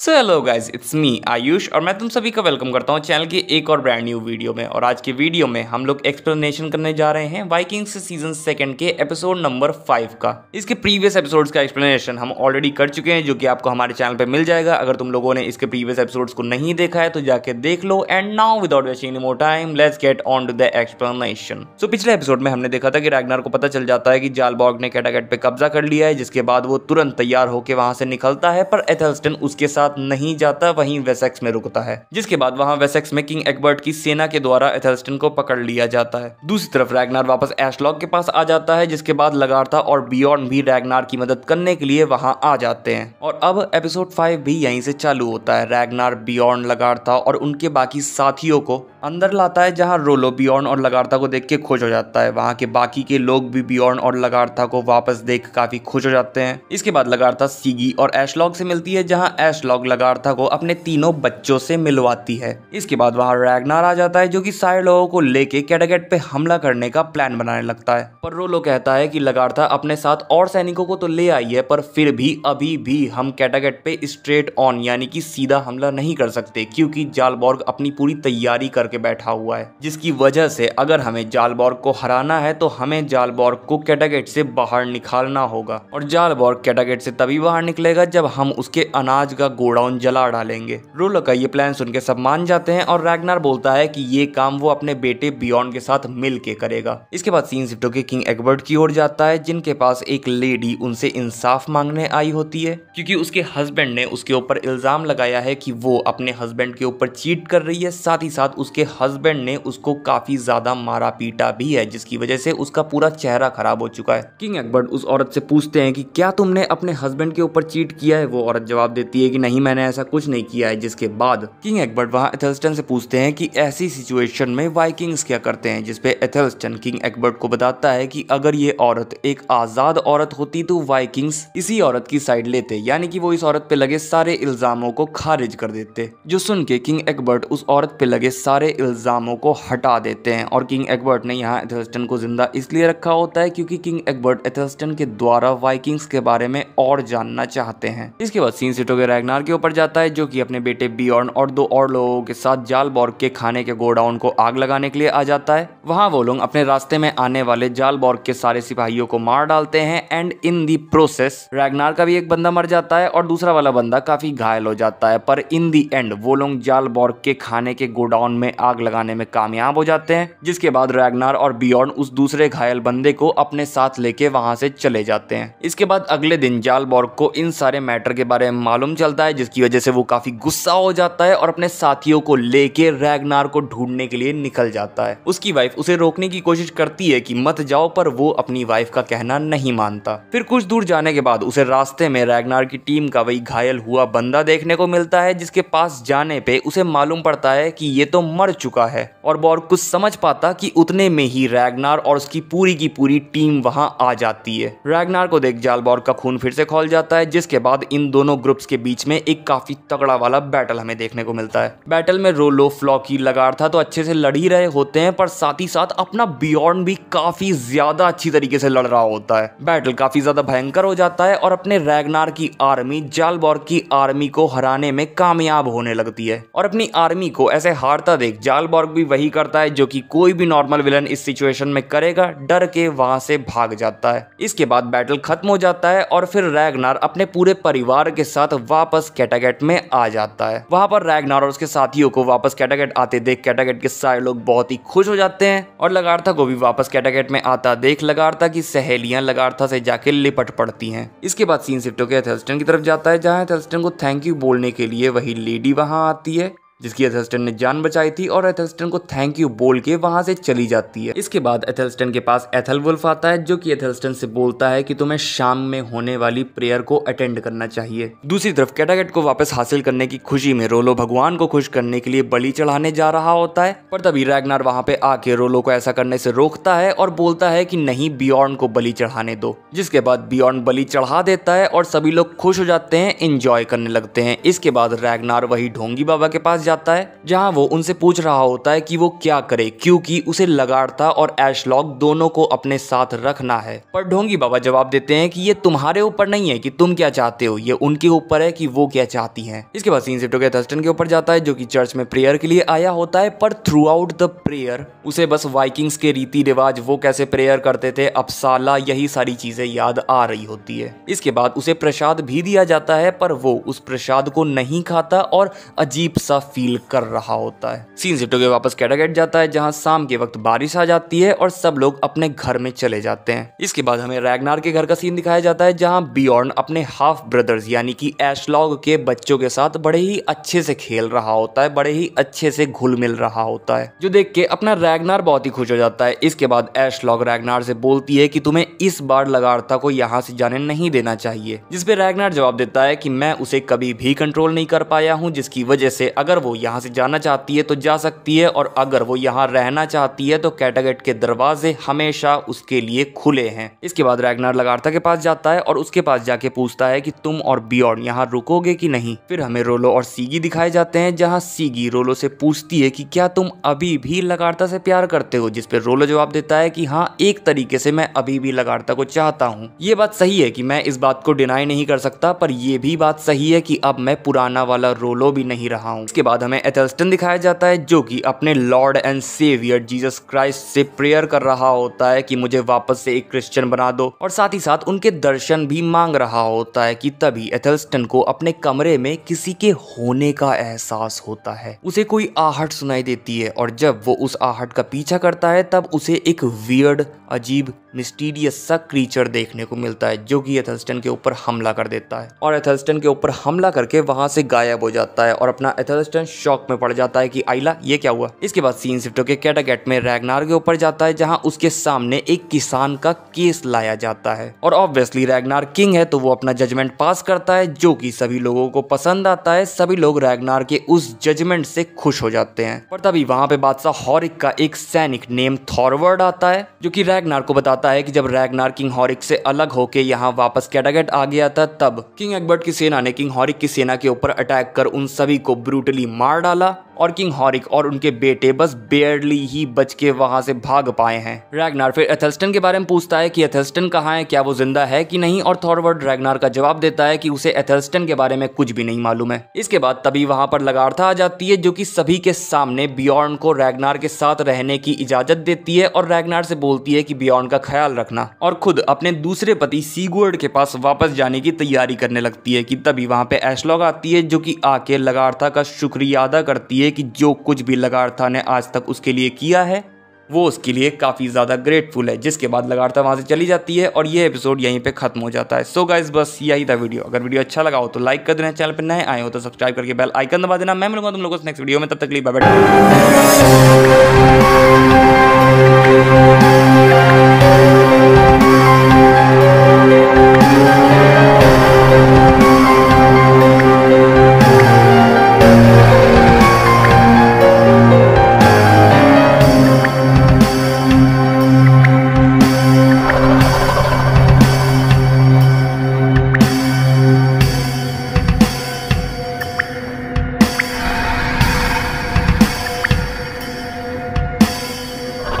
so hello guys it's me Ayush और मैं तुम सभी का वेलकम करता हूँ चैनल की एक और ब्रांड न्यू वीडियो में और आज के वीडियो में हम लोग एक्सप्लेनेशन करने जा रहे हैं वाइकिंग्स सीजन सेकंड के एपिसोड नंबर फाइव का इसके प्रीवियस एपिसोड्स का एक्सप्लेनेशन हम ऑलरेडी कर चुके हैं जो कि आपको हमारे चैनल पर मिल जाएगा अगर तुम लोगों ने इसके प्रीवियस एपिसोड्स को नहीं देखा है तो जाके देख लो and now without wasting more time let's get on to the explanation so पिछले एपिसोड में हमने देखा था कि रैगनार को पता चल जाता है कि जालबॉग ने कैटागेट पे कब्जा कर लिया है जिसके बाद वो तुरंत तैयार होकर वहां से निकलता है पर एथलस्टन उसके साथ साथ नहीं जाता वहीं वेसेक्स में रुकता है जिसके बाद वहाँ वेसेक्स में किंग एक्बर्ट की सेना के द्वारा एथेलस्टन को पकड़ लिया जाता है दूसरी तरफ रैगनार वापस एशलॉग के पास आ जाता है जिसके बाद लगातार और बियॉन्ड भी रैगनार की मदद करने के लिए वहाँ आ जाते हैं और अब एपिसोड फाइव भी यहीं से चालू होता है रैगनार बियॉन्ड लगाड़ता और उनके बाकी साथियों को अंदर लाता है जहाँ रोलो बियॉन्ड और लगाड़ता को देख के खुश हो जाता है वहाँ के बाकी के लोग भी बियॉन्ड और लगाड़ता को वापस देख काफी खुश हो जाते हैं इसके बाद लगाड़ता सीगी और एशलॉग से मिलती है जहाँ एशलॉग डॉग लगार्था को अपने तीनों बच्चों से मिलवाती है इसके बाद वहाँ रैगनार आ जाता है जो कि सारे लोगों को लेके कैटागेट पे हमला करने का प्लान बनाने लगता है पर रोलो कहता है कि लगार्था अपने साथ और सैनिकों को तो ले आई है पर फिर भी अभी भी हम कैटागेट पे स्ट्रेट ऑन यानी कि सीधा हमला नहीं कर सकते क्योंकि जालबॉर्ग अपनी पूरी तैयारी करके बैठा हुआ है जिसकी वजह से अगर हमें जालबॉर्ग को हराना है तो हमें जालबॉर्ग को कैटागेट से बाहर निकालना होगा और जालबॉर्ग कैटागेट से तभी बाहर निकलेगा जब हम उसके अनाज का गोडाउन जला डालेंगे रूल का ये प्लान सुन के सब मान जाते हैं और रैगनार बोलता है कि ये काम वो अपने बेटे बियॉन्ड के साथ मिल के करेगा इसके बाद सीन सिटो के किंग एगबर्ट की ओर जाता है जिनके पास एक लेडी उनसे इंसाफ मांगने आई होती है क्योंकि उसके हस्बैंड ने उसके ऊपर इल्जाम लगाया है कि वो अपने हस्बैंड के ऊपर चीट कर रही है साथ ही साथ उसके हस्बैंड ने उसको काफी ज्यादा मारा पीटा भी है जिसकी वजह से उसका पूरा चेहरा खराब हो चुका है किंग अकबर्ट उस औरत से पूछते हैं कि क्या तुमने अपने हस्बैंड के ऊपर चीट किया है वो औरत जवाब देती है कि नहीं नहीं मैंने ऐसा कुछ नहीं किया है जिसके बाद किंग एक्बर्ट वहाँ एथलस्टन से पूछते हैं कि ऐसी सिचुएशन में वाइकिंग्स क्या करते हैं जिसपे एथलस्टन किंग एक्बर्ट को बताता है कि अगर ये औरत एक आजाद औरत होती तो वाइकिंग्स इसी औरत की साइड लेते यानी कि वो इस औरत पे लगे सारे इल्जामों को खारिज कर देते जो सुन के किंग एक्बर्ट उस औरत पे लगे सारे इल्जामों को हटा देते हैं और किंग एक्बर्ट ने यहाँ एथलस्टन को जिंदा इसलिए रखा होता है क्योंकि किंग एक्बर्ट एथलस्टन के द्वारा वाइकिंग्स के बारे में और जानना चाहते हैं इसके बाद सीन सिटो के रैगनार मीनार के ऊपर जाता है जो कि अपने बेटे बियॉर्न और दो और लोगों के साथ जाल बोर्ग के खाने के गोडाउन को आग लगाने के लिए आ जाता है वहाँ वो लोग अपने रास्ते में आने वाले जालबॉर्ग के सारे सिपाहियों को मार डालते हैं and in the process Ragnar का भी एक बंदा मर जाता है और दूसरा वाला बंदा काफी घायल हो जाता है पर इन दी एंड वो लोग जाल बॉर्ग के खाने के गोडाउन में आग लगाने में कामयाब हो जाते हैं जिसके बाद रैगनार और बियॉर्न उस दूसरे घायल बंदे को अपने साथ लेके वहां से चले जाते हैं इसके बाद अगले दिन जाल बॉर्ग को इन सारे मैटर के बारे में मालूम चलता है है जिसकी वजह से वो काफ़ी गुस्सा हो जाता है और अपने साथियों को लेके रैगनार को ढूंढने के लिए निकल जाता है उसकी वाइफ उसे रोकने की कोशिश करती है कि मत जाओ पर वो अपनी वाइफ का कहना नहीं मानता फिर कुछ दूर जाने के बाद उसे रास्ते में रैगनार की टीम का वही घायल हुआ बंदा देखने को मिलता है जिसके पास जाने पे उसे मालूम पड़ता है कि ये तो मर चुका है और बॉर्ग कुछ समझ पाता कि उतने में ही रैगनार और उसकी पूरी की पूरी टीम वहां आ जाती है रैगनार को देख जाल जालबॉर्ग का खून फिर से खोल जाता है जिसके बाद इन दोनों ग्रुप्स के बीच में में एक काफी तगड़ा वाला बैटल हमें देखने को मिलता है बैटल में रोलो फ्लॉकी लगार था तो अच्छे से लड़ ही रहे होते हैं पर साथ ही साथ अपना बियॉन्ड भी काफी ज्यादा अच्छी तरीके से लड़ रहा होता है बैटल काफी ज्यादा भयंकर हो जाता है और अपने रैगनार की आर्मी जालबोर की आर्मी को हराने में कामयाब होने लगती है और अपनी आर्मी को ऐसे हारता देख जालबोर्ग भी वही करता है जो कि कोई भी नॉर्मल विलन इस सिचुएशन में करेगा डर के वहां से भाग जाता है इसके बाद बैटल खत्म हो जाता है और फिर रैगनार अपने पूरे परिवार के साथ वापस कैटागेट में आ जाता है वहां पर रैगनार और उसके साथियों को वापस कैटागेट आते देख कैटागेट के सारे लोग बहुत ही खुश हो जाते हैं और लगारथा को भी वापस कैटागेट में आता देख लगारथा की सहेलियां लगारथा से जाके लिपट पड़ती है इसके बाद सीन शिफ्ट होकर थेस्टन की तरफ जाता है जहाँ थेस्टन को थैंक यू बोलने के लिए वही लेडी वहां आती है जिसकी एथेस्टन ने जान बचाई थी और एथेस्टन को थैंक यू बोल के वहां से चली जाती है इसके बाद एथेल्स्टन के पास एथल वुल्फ आता है जो कि एथेल्स्टन से बोलता है कि तुम्हें शाम में होने वाली प्रेयर को अटेंड करना चाहिए दूसरी तरफ कैटागेट को वापस हासिल करने की खुशी में रोलो भगवान को खुश करने के लिए बलि चढ़ाने जा रहा होता है पर तभी रैगनार वहां पे आके रोलो को ऐसा करने से रोकता है और बोलता है की नहीं बियॉन्ड को बलि चढ़ाने दो जिसके बाद बियॉन्ड बलि चढ़ा देता है और सभी लोग खुश हो जाते हैं इंजॉय करने लगते हैं इसके बाद रैगनार वही ढोंगी बाबा के पास जाता है जहां वो उनसे पूछ रहा होता है कि वो क्या करे क्योंकि उसे लगाड़ता और एशलॉग दोनों को अपने साथ रखना है पर ढोंगी बाबा जवाब देते हैं कि ये तुम्हारे ऊपर नहीं है कि तुम क्या चाहते हो ये उनके ऊपर है कि वो क्या चाहती है इसके बाद सीन शिफ्ट हो गया के ऊपर जाता है जो की चर्च में प्रेयर के लिए आया होता है पर थ्रू आउट द प्रेयर उसे बस वाइकिंग्स के रीति रिवाज वो कैसे प्रेयर करते थे अपसाला यही सारी चीजें याद आ रही होती है इसके बाद उसे प्रसाद भी दिया जाता है पर वो उस प्रसाद को नहीं खाता और अजीब सा फील फील कर रहा होता है सीन जिटो के वापस कैडागेट जाता है जहाँ शाम के वक्त बारिश आ जाती है और सब लोग अपने घर में चले जाते हैं इसके बाद हमें रैगनार के घर का सीन दिखाया जाता है जहाँ बियॉर्न अपने हाफ ब्रदर्स यानी कि एशलॉग के बच्चों के साथ बड़े ही अच्छे से खेल रहा होता है बड़े ही अच्छे से घुल मिल रहा होता है जो देख के अपना रैगनार बहुत ही खुश हो जाता है इसके बाद एशलॉग रैगनार से बोलती है कि तुम्हें इस बार लगाड़ता को यहाँ से जाने नहीं देना चाहिए जिसपे रैगनार जवाब देता है कि मैं उसे कभी भी कंट्रोल नहीं कर पाया हूँ जिसकी वजह से अगर वो वो यहाँ से जाना चाहती है तो जा सकती है और अगर वो यहाँ रहना चाहती है तो कैटागेट के दरवाजे हमेशा उसके लिए खुले हैं इसके बाद रैगनार लगार्था के पास जाता है और उसके पास जाके पूछता है कि तुम और बियॉन यहाँ रुकोगे कि नहीं फिर हमें रोलो और सीगी दिखाए जाते हैं जहाँ सीगी रोलो से पूछती है कि क्या तुम अभी भी लगार्ता से प्यार करते हो जिसपे रोलो जवाब देता है कि हाँ एक तरीके से मैं अभी भी लगार्ता को चाहता हूँ ये बात सही है कि मैं इस बात को डिनाई नहीं कर सकता पर यह भी बात सही है कि अब मैं पुराना वाला रोलो भी नहीं रहा हूँ इसके बाद बाद हमें एथेल्स्टन दिखाया जाता है जो कि अपने lord and saviour Jesus Christ से प्रेयर कर रहा होता है कि मुझे वापस से एक क्रिश्चियन बना दो और साथ ही साथ उनके दर्शन भी मांग रहा होता है कि तभी एथेल्स्टन को अपने कमरे में किसी के होने का एहसास होता है उसे कोई आहट सुनाई देती है और जब वो उस आहट का पीछा करता है तब उसे एक वियर्ड अजीब मिस्टीरियस सा क्रीचर देखने को मिलता है जो कि एथेल्स्टन के ऊपर हमला कर देता है और एथेल्स्टन के ऊपर हमला करके वहां से गायब हो जाता है और अपना एथेल्स्टन क्रिश्चियन शॉक में पड़ जाता है कि आइला ये क्या हुआ इसके बाद सीन सिफ्टो के कैटागेट में रैगनार के ऊपर जाता है जहां उसके सामने एक किसान का केस लाया जाता है और ऑब्वियसली रैगनार किंग है तो वो अपना जजमेंट पास करता है जो की सभी लोगों को पसंद आता है सभी लोग रैगनार के उस जजमेंट से खुश हो जाते हैं पर तभी वहाँ पे बादशाह हॉरिक का एक सैनिक नेम थॉरवर्ड आता है जो की रैगनार को बताता है की जब रैगनार किंग हॉरिक से अलग होके यहाँ वापस कैटागेट आ गया था तब किंग एक्बर्ट की सेना ने किंग हॉरिक की सेना के ऊपर अटैक कर उन सभी को ब्रूटली मार डाला और किंग हॉरिक और उनके बेटे बस बेयरली ही बच के वहां से भाग पाए हैं रैगनार फिर एथलस्टन के बारे में पूछता है कि एथेल्स्टन कहाँ है क्या वो जिंदा है कि नहीं और थॉरवर्ड रैगनार का जवाब देता है कि उसे एथेल्स्टन के बारे में कुछ भी नहीं मालूम है इसके बाद तभी वहां पर लगार्था आ जाती है जो की सभी के सामने बियॉर्न को रैगनार के साथ रहने की इजाजत देती है और रैगनार से बोलती है की बियॉर्न का ख्याल रखना और खुद अपने दूसरे पति सीगुअर्ड के पास वापस जाने की तैयारी करने लगती है कि तभी वहां पे एशलॉग आती है जो कि आके लगार्था का शुक्रिया अदा करती है कि जो कुछ भी लगाड़ता ने आज तक उसके लिए किया है वो उसके लिए काफ़ी ज़्यादा ग्रेटफुल है जिसके बाद लगाड़ता वहाँ से चली जाती है और ये एपिसोड यहीं पे खत्म हो जाता है सो so गाइज बस यही था वीडियो अगर वीडियो अच्छा लगा हो तो लाइक कर देना चैनल पर नए आए हो तो सब्सक्राइब करके बेल आइकन दबा देना मैं मिलूंगा तुम लोगों से नेक्स्ट वीडियो में तब तक लिए बाय